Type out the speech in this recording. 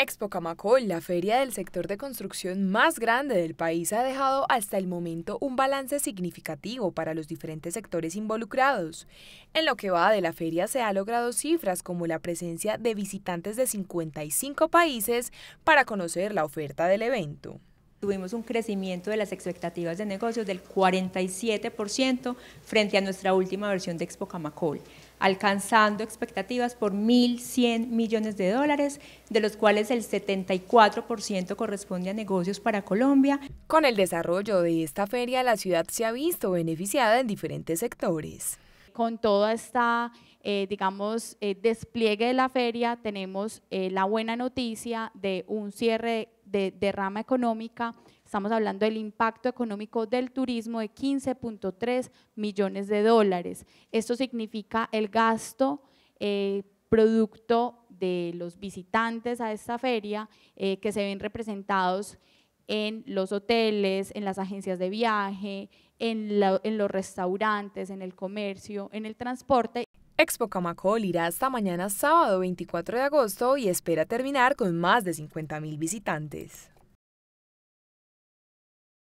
Expo Camacol, la feria del sector de construcción más grande del país, ha dejado hasta el momento un balance significativo para los diferentes sectores involucrados. En lo que va de la feria se ha logrado cifras como la presencia de visitantes de 55 países para conocer la oferta del evento. Tuvimos un crecimiento de las expectativas de negocios del 47% frente a nuestra última versión de Expo Camacol, alcanzando expectativas por 1.100 millones de dólares, de los cuales el 74% corresponde a negocios para Colombia. Con el desarrollo de esta feria, la ciudad se ha visto beneficiada en diferentes sectores con toda esta, eh, digamos, eh, despliegue de la feria, tenemos eh, la buena noticia de un cierre de, rama económica, estamos hablando del impacto económico del turismo de 15.3 millones de dólares. Esto significa el gasto eh, producto de los visitantes a esta feria eh, que se ven representados en los hoteles, en las agencias de viaje, en los restaurantes, en el comercio, en el transporte. Expo Camacol irá hasta mañana sábado 24 de agosto y espera terminar con más de 50.000 visitantes.